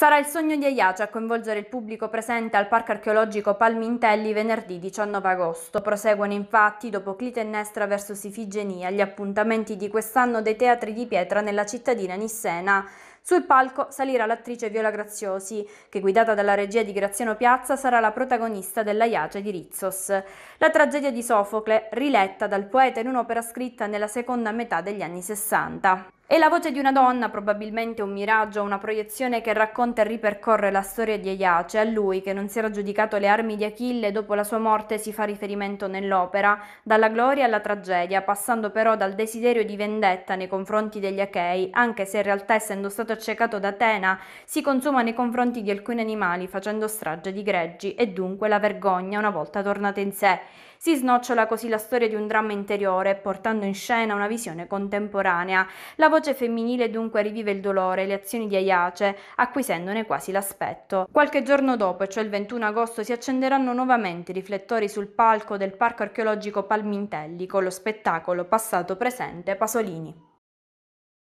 Sarà il sogno di Aiace a coinvolgere il pubblico presente al Parco archeologico Palmintelli venerdì 19 agosto. Proseguono infatti, dopo Clitennestra verso Ifigenia, gli appuntamenti di quest'anno dei teatri di pietra nella cittadina nissena. Sul palco salirà l'attrice Viola Graziosi, che guidata dalla regia di Graziano Piazza sarà la protagonista della Iace di Rizzos. La tragedia di Sofocle, riletta dal poeta in un'opera scritta nella seconda metà degli anni 60. È la voce di una donna, probabilmente un miraggio, una proiezione che racconta e ripercorre la storia di Aiace, A lui, che non si era giudicato le armi di Achille, dopo la sua morte si fa riferimento nell'opera, dalla gloria alla tragedia, passando però dal desiderio di vendetta nei confronti degli Achei, anche se in realtà essendo stato accecato da Atena si consuma nei confronti di alcuni animali facendo strage di greggi e dunque la vergogna una volta tornata in sé. Si snocciola così la storia di un dramma interiore, portando in scena una visione contemporanea. La voce femminile dunque rivive il dolore e le azioni di Aiace, acquisendone quasi l'aspetto. Qualche giorno dopo, cioè il 21 agosto, si accenderanno nuovamente i riflettori sul palco del Parco archeologico Palmintelli con lo spettacolo Passato presente Pasolini.